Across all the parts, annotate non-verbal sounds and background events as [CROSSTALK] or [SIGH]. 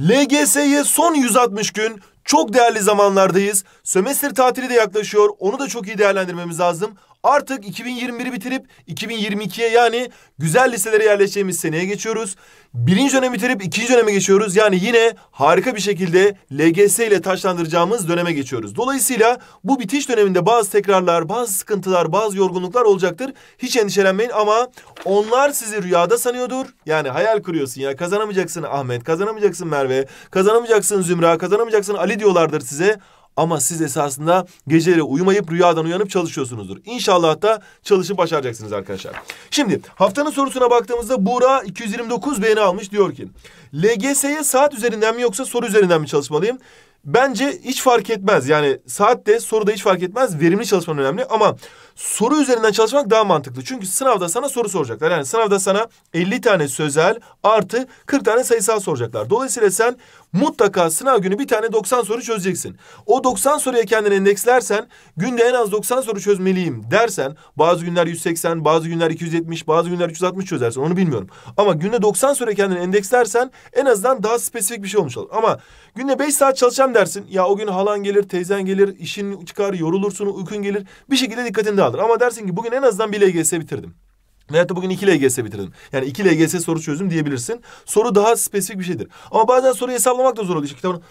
LGS'ye son 160 gün çok değerli zamanlardayız. Sömestr tatili de yaklaşıyor. Onu da çok iyi değerlendirmemiz lazım. Artık 2021'i bitirip 2022'ye yani güzel liselere yerleşeceğimiz seneye geçiyoruz. Birinci dönemi bitirip ikinci döneme geçiyoruz. Yani yine harika bir şekilde LGS ile taşlandıracağımız döneme geçiyoruz. Dolayısıyla bu bitiş döneminde bazı tekrarlar, bazı sıkıntılar, bazı yorgunluklar olacaktır. Hiç endişelenmeyin ama onlar sizi rüyada sanıyordur. Yani hayal kuruyorsun ya kazanamayacaksın Ahmet, kazanamayacaksın Merve, kazanamayacaksın Zümra, kazanamayacaksın Ali diyorlardır size. Ama siz esasında geceleri uyumayıp rüyadan uyanıp çalışıyorsunuzdur. İnşallah da çalışıp başaracaksınız arkadaşlar. Şimdi haftanın sorusuna baktığımızda Buğra 229 beğeni almış diyor ki LGS'ye saat üzerinden mi yoksa soru üzerinden mi çalışmalıyım? Bence hiç fark etmez. Yani saatte soruda hiç fark etmez. Verimli çalışman önemli ama soru üzerinden çalışmak daha mantıklı. Çünkü sınavda sana soru soracaklar. Yani sınavda sana 50 tane sözel artı 40 tane sayısal soracaklar. Dolayısıyla sen mutlaka sınav günü bir tane 90 soru çözeceksin. O 90 soruya kendini endekslersen günde en az 90 soru çözmeliyim dersen bazı günler 180, bazı günler 270, bazı günler 360 çözersin onu bilmiyorum. Ama günde 90 soruya kendini endekslersen en azından daha spesifik bir şey olmuş olur. Ama günde 5 saat çalışan Bilmem dersin. Ya o gün halan gelir, teyzen gelir, işin çıkar, yorulursun, uykun gelir. Bir şekilde dikkatini dağılır. Ama dersin ki bugün en azından bir LGS bitirdim. Veyahut da bugün iki LGS bitirdim. Yani iki LGS soru çözdüm diyebilirsin. Soru daha spesifik bir şeydir. Ama bazen soruyu hesaplamak da zor oluyor. İşte kitabın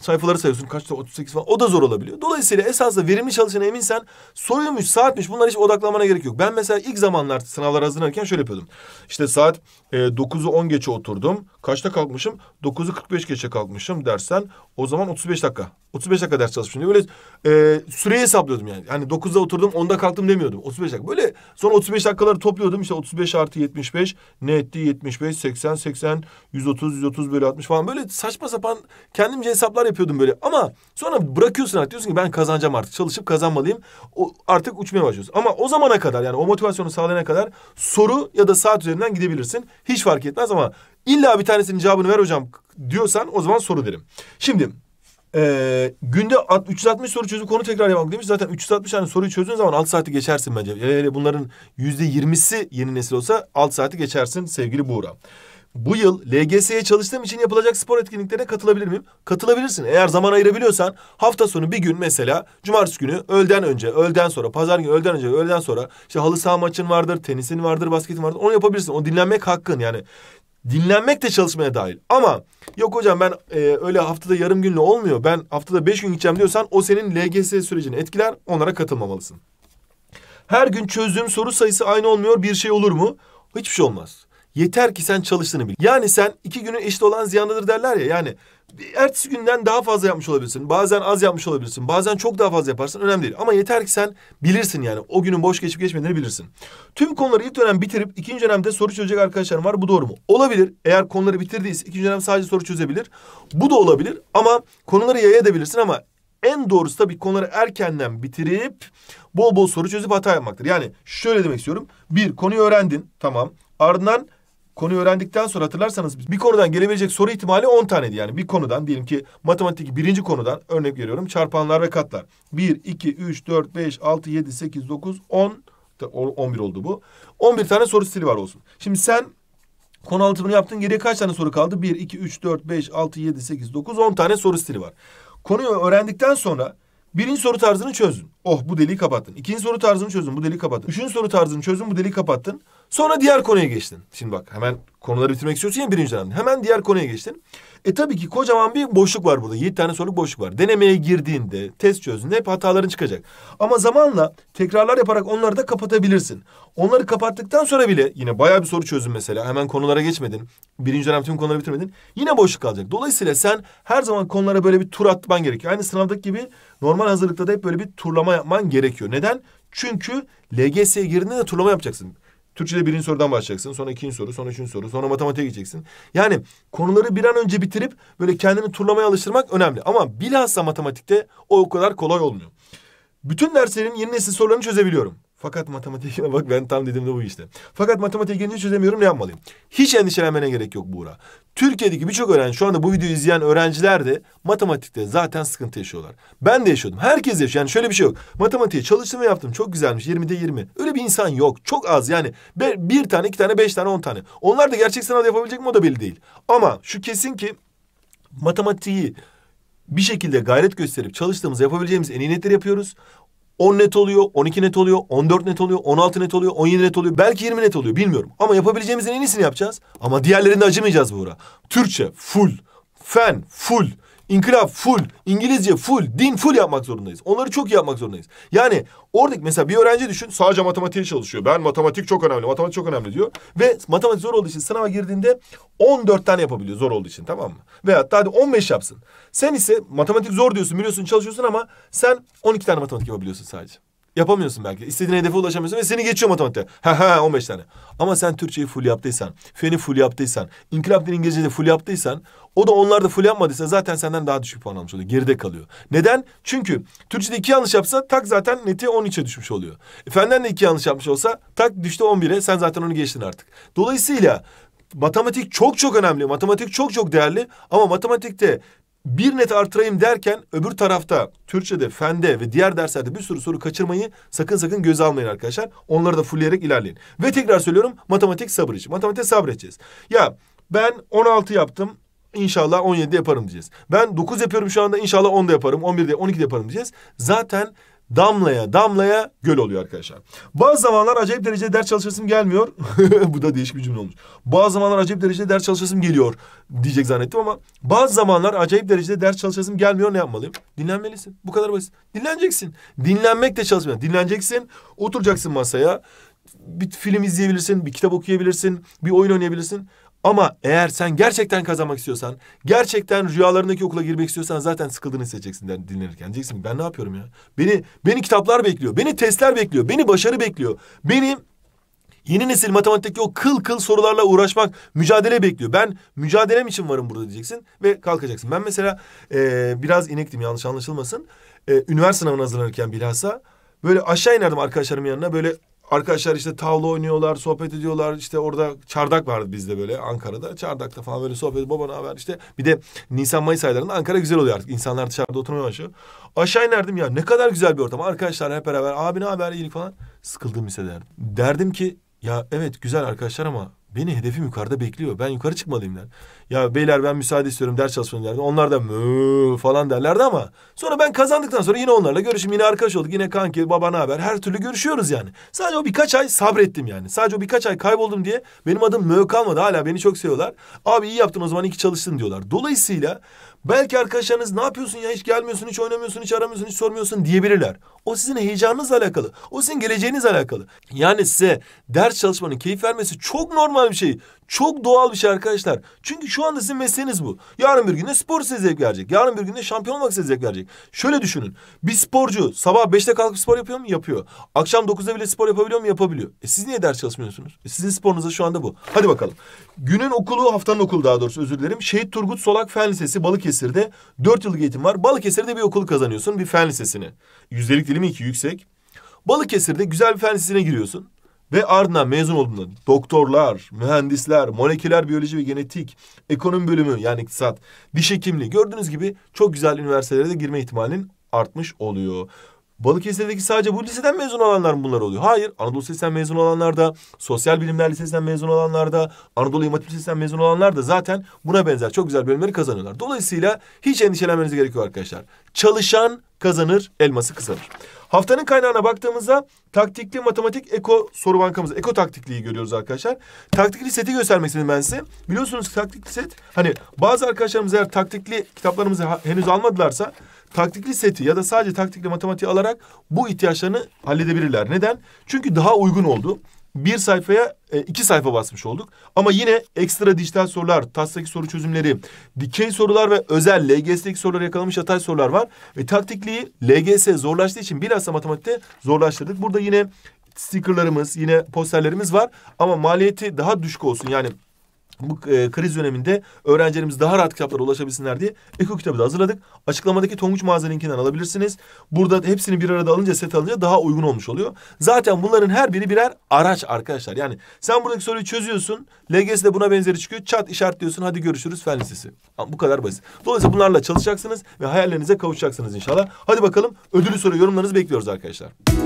sayfaları sayıyorsun kaçta 38 falan o da zor olabiliyor. Dolayısıyla esasla verimli çalışana eminsen soruymuş saatmiş bunlar hiç odaklanmana gerek yok. Ben mesela ilk zamanlar sınavlar hazırlanırken şöyle yapıyordum. İşte saat e, 9'u 10 geçe oturdum. Kaçta kalkmışım? 9'u 45 geçe kalkmışım dersen o zaman 35 dakika. 35 dakika ders çalışmışım diye böyle e, süreyi hesaplıyordum yani. Yani 9'da oturdum 10'da kalktım demiyordum. 35 dakika. Böyle sonra 35 dakikaları topluyordum topladım işte 35 artı 75 ne etti 75 80 80 130 130 bölü 60 falan böyle saçma sapan kendimce hesaplar yapıyordum böyle ama sonra bırakıyorsun artık diyorsun ki ben kazanacağım artık çalışıp kazanmalıyım o, artık uçmaya başlıyorsun ama o zamana kadar yani o motivasyonu sağlayana kadar soru ya da saat üzerinden gidebilirsin hiç fark etmez ama illa bir tanesinin cevabını ver hocam diyorsan o zaman soru derim. Şimdi ee, günde 360 soru çözüp konu tekrar yapmak demiş. Zaten 360 tane soruyu çözdüğün zaman 6 saati geçersin bence. Yani bunların yüzde %20'si yeni nesil olsa 6 saati geçersin sevgili Buğra. Bu yıl LGS'ye çalıştığım için yapılacak spor etkinliklerine katılabilir miyim? Katılabilirsin. Eğer zaman ayırabiliyorsan hafta sonu bir gün mesela cumartesi günü öğleden önce, öğleden sonra, pazar günü öğleden önce, öğleden sonra işte halı saha maçın vardır, tenisin vardır, basketin vardır. Onu yapabilirsin. O dinlenmek hakkın yani. Dinlenmek de çalışmaya dahil. Ama yok hocam ben e, öyle haftada yarım günle olmuyor. Ben haftada beş gün gideceğim diyorsan o senin LGS sürecini etkiler. Onlara katılmamalısın. Her gün çözdüğüm soru sayısı aynı olmuyor. Bir şey olur mu? Hiçbir şey olmaz. Yeter ki sen çalıştığını bil. Yani sen iki günün eşit olan ziyandadır derler ya. Yani ertesi günden daha fazla yapmış olabilirsin. Bazen az yapmış olabilirsin. Bazen çok daha fazla yaparsın. Önemli değil. Ama yeter ki sen bilirsin yani. O günün boş geçip geçmediğini bilirsin. Tüm konuları ilk dönem bitirip ikinci dönemde soru çözecek arkadaşlarım var. Bu doğru mu? Olabilir. Eğer konuları bitirdiyse ikinci dönem sadece soru çözebilir. Bu da olabilir. Ama konuları yayabilirsin ama en doğrusu tabii konuları erkenden bitirip bol bol soru çözüp hata yapmaktır. Yani şöyle demek istiyorum. Bir, konuyu öğrendin. Tamam. Ardından konuyu öğrendikten sonra hatırlarsanız bir konudan gelebilecek soru ihtimali 10 taneydi. Yani bir konudan diyelim ki matematik birinci konudan örnek veriyorum çarpanlar ve katlar. 1, 2, 3, 4, 5, 6, 7, 8, 9, 10, 11 oldu bu. 11 tane soru stili var olsun. Şimdi sen konu anlatımını yaptın geriye kaç tane soru kaldı? 1, 2, 3, 4, 5, 6, 7, 8, 9, 10 tane soru stili var. Konuyu öğrendikten sonra Birinci soru tarzını çözün Oh bu deliği kapattın. İkinci soru tarzını çözün Bu deliği kapattın. Üçüncü soru tarzını çözün Bu deliği kapattın. Sonra diğer konuya geçtin. Şimdi bak hemen konuları bitirmek istiyorsun ya birinci dönemde. Hemen diğer konuya geçtin. E tabii ki kocaman bir boşluk var burada. Yedi tane soruluk boşluk var. Denemeye girdiğinde, test çözdüğünde hep hataların çıkacak. Ama zamanla tekrarlar yaparak onları da kapatabilirsin. Onları kapattıktan sonra bile yine bayağı bir soru çözdün mesela. Hemen konulara geçmedin. Birinci dönem tüm konuları bitirmedin. Yine boşluk kalacak. Dolayısıyla sen her zaman konulara böyle bir tur atman gerekiyor. Aynı sınavdaki gibi normal hazırlıkta da hep böyle bir turlama yapman gerekiyor. Neden? Çünkü LGS'ye girdiğinde de turlama yapacaksın. Türkçe'de birinci sorudan başlayacaksın. Sonra ikinci soru, sonra üçüncü soru, sonra matematiğe gideceksin. Yani konuları bir an önce bitirip böyle kendini turlamaya alıştırmak önemli. Ama bilhassa matematikte o kadar kolay olmuyor. Bütün derslerin yeni nesil sorularını çözebiliyorum. Fakat matematiğine [LAUGHS] bak ben tam dedim de bu işte. Fakat matematiği gelince çözemiyorum ne yapmalıyım? Hiç endişelenmene gerek yok Buğra. Türkiye'deki birçok öğrenci şu anda bu videoyu izleyen öğrenciler de matematikte zaten sıkıntı yaşıyorlar. Ben de yaşıyordum. Herkes yaşıyor. Yani şöyle bir şey yok. Matematiği çalıştım ve yaptım. Çok güzelmiş. 20'de 20. Öyle bir insan yok. Çok az yani. Bir, bir tane, iki tane, beş tane, on tane. Onlar da gerçek sınavda yapabilecek mi o da belli değil. Ama şu kesin ki matematiği bir şekilde gayret gösterip çalıştığımız yapabileceğimiz en iyi niyetleri yapıyoruz. 10 net oluyor, 12 net oluyor, 14 net oluyor, 16 net oluyor, 17 net oluyor. Belki 20 net oluyor bilmiyorum. Ama yapabileceğimizin en iyisini yapacağız. Ama diğerlerinde acımayacağız bu ara. Türkçe full, fen full, İnkılap full, İngilizce full, din full yapmak zorundayız. Onları çok iyi yapmak zorundayız. Yani oradaki mesela bir öğrenci düşün sadece matematiğe çalışıyor. Ben matematik çok önemli, matematik çok önemli diyor. Ve matematik zor olduğu için sınava girdiğinde 14 tane yapabiliyor zor olduğu için tamam mı? Veya hatta hadi 15 yapsın. Sen ise matematik zor diyorsun biliyorsun çalışıyorsun ama sen 12 tane matematik yapabiliyorsun sadece. Yapamıyorsun belki. İstediğin hedefe ulaşamıyorsun ve seni geçiyor matematikte. Ha ha 15 tane. Ama sen Türkçeyi full yaptıysan, feni full yaptıysan, inkılap dili İngilizce'de full yaptıysan... ...o da onlarda full yapmadıysa zaten senden daha düşük puan almış oluyor. Geride kalıyor. Neden? Çünkü Türkçe'de iki yanlış yapsa tak zaten neti 13'e düşmüş oluyor. E, fenden de iki yanlış yapmış olsa tak düştü 11'e. Sen zaten onu geçtin artık. Dolayısıyla matematik çok çok önemli. Matematik çok çok değerli ama matematikte bir net artırayım derken öbür tarafta Türkçe'de, fende ve diğer derslerde bir sürü soru kaçırmayı sakın sakın göz almayın arkadaşlar. Onları da fullleyerek ilerleyin. Ve tekrar söylüyorum matematik sabır için. Matematikte sabredeceğiz. Ya ben 16 yaptım. inşallah 17 yaparım diyeceğiz. Ben 9 yapıyorum şu anda inşallah 10 da yaparım, 11 de, 12 de yaparım diyeceğiz. Zaten damlaya damlaya göl oluyor arkadaşlar. Bazı zamanlar acayip derecede ders çalışasım gelmiyor. [LAUGHS] Bu da değişik bir cümle olmuş. Bazı zamanlar acayip derecede ders çalışasım geliyor diyecek zannettim ama bazı zamanlar acayip derecede ders çalışasım gelmiyor ne yapmalıyım? Dinlenmelisin. Bu kadar basit. Dinleneceksin. Dinlenmek de çalışmıyor. Dinleneceksin. Oturacaksın masaya. Bir film izleyebilirsin, bir kitap okuyabilirsin, bir oyun oynayabilirsin. Ama eğer sen gerçekten kazanmak istiyorsan, gerçekten rüyalarındaki okula girmek istiyorsan zaten sıkıldığını hissedeceksin dinlenirken. Diyeceksin ben ne yapıyorum ya? Beni beni kitaplar bekliyor, beni testler bekliyor, beni başarı bekliyor. Benim Yeni nesil matematikteki o kıl kıl sorularla uğraşmak mücadele bekliyor. Ben mücadelem için varım burada diyeceksin ve kalkacaksın. Ben mesela e, biraz inektim yanlış anlaşılmasın. E, üniversite sınavına hazırlanırken bilhassa böyle aşağı inerdim arkadaşlarımın yanına böyle arkadaşlar işte tavla oynuyorlar, sohbet ediyorlar. İşte orada çardak vardı bizde böyle Ankara'da. Çardakta falan böyle sohbet, baba ne haber işte. Bir de Nisan Mayıs aylarında Ankara güzel oluyor artık. İnsanlar dışarıda oturmaya başlıyor. Aşağı inerdim ya ne kadar güzel bir ortam. Arkadaşlar hep beraber abi ne haber iyilik falan. Sıkıldım hissederdim. Derdim ki ya evet güzel arkadaşlar ama Beni hedefim yukarıda bekliyor. Ben yukarı çıkmalıyım der. Ya beyler ben müsaade istiyorum ders çalışmanı derdi. Onlar da mı falan derlerdi ama sonra ben kazandıktan sonra yine onlarla görüşüm. Yine arkadaş olduk. Yine kanki baba ne haber? Her türlü görüşüyoruz yani. Sadece o birkaç ay sabrettim yani. Sadece o birkaç ay kayboldum diye benim adım mı kalmadı. Hala beni çok seviyorlar. Abi iyi yaptın o zaman iki ki çalıştın diyorlar. Dolayısıyla Belki arkadaşlarınız ne yapıyorsun ya hiç gelmiyorsun, hiç oynamıyorsun, hiç aramıyorsun, hiç sormuyorsun diyebilirler. O sizin heyecanınızla alakalı. O sizin geleceğinizle alakalı. Yani size ders çalışmanın keyif vermesi çok normal bir şey. Çok doğal bir şey arkadaşlar. Çünkü şu anda sizin mesleğiniz bu. Yarın bir günde spor size zevk verecek. Yarın bir günde şampiyon olmak size zevk verecek. Şöyle düşünün. Bir sporcu sabah beşte kalkıp spor yapıyor mu? Yapıyor. Akşam dokuzda bile spor yapabiliyor mu? Yapabiliyor. E siz niye ders çalışmıyorsunuz? E sizin sporunuzda şu anda bu. Hadi bakalım. Günün okulu, haftanın okulu daha doğrusu özür dilerim. Şehit Turgut Solak Fen Lisesi Balıkesir'de dört yıllık eğitim var. Balıkesir'de bir okul kazanıyorsun bir fen lisesini. Yüzdelik dilimi iki yüksek. Balıkesir'de güzel bir fen lisesine giriyorsun. Ve ardından mezun olduğunda doktorlar, mühendisler, moleküler biyoloji ve genetik, ekonomi bölümü yani iktisat, diş hekimliği gördüğünüz gibi çok güzel üniversitelere de girme ihtimalin artmış oluyor. Balıkesir'deki sadece bu liseden mezun olanlar mı bunlar oluyor? Hayır. Anadolu Lisesi'nden mezun olanlar da, Sosyal Bilimler Lisesi'nden mezun olanlar da, Anadolu İmatim Lisesi'nden mezun olanlar da zaten buna benzer çok güzel bölümleri kazanıyorlar. Dolayısıyla hiç endişelenmeniz gerekiyor arkadaşlar. Çalışan kazanır, elması kazanır. Haftanın kaynağına baktığımızda taktikli matematik eko soru bankamızı Eko taktikliği görüyoruz arkadaşlar. Taktikli seti göstermek istedim ben size. Biliyorsunuz taktikli set hani bazı arkadaşlarımız eğer taktikli kitaplarımızı henüz almadılarsa taktikli seti ya da sadece taktikli matematiği alarak bu ihtiyaçlarını halledebilirler. Neden? Çünkü daha uygun oldu. Bir sayfaya e, iki sayfa basmış olduk. Ama yine ekstra dijital sorular, TAS'taki soru çözümleri, dikey sorular ve özel LGS'deki soruları yakalamış atay sorular var. Ve taktikliği LGS zorlaştığı için bilhassa matematikte zorlaştırdık. Burada yine stickerlarımız, yine posterlerimiz var. Ama maliyeti daha düşük olsun. Yani bu e, kriz döneminde öğrencilerimiz daha rahat kitaplara ulaşabilsinler diye Eko kitabı da hazırladık. Açıklamadaki Tonguç Mağaza linkinden alabilirsiniz. Burada hepsini bir arada alınca set alınca daha uygun olmuş oluyor. Zaten bunların her biri birer araç arkadaşlar. Yani sen buradaki soruyu çözüyorsun. LGS de buna benzeri çıkıyor. Çat işaretliyorsun. Hadi görüşürüz fen lisesi. Bu kadar basit. Dolayısıyla bunlarla çalışacaksınız ve hayallerinize kavuşacaksınız inşallah. Hadi bakalım ödülü soru yorumlarınızı bekliyoruz arkadaşlar.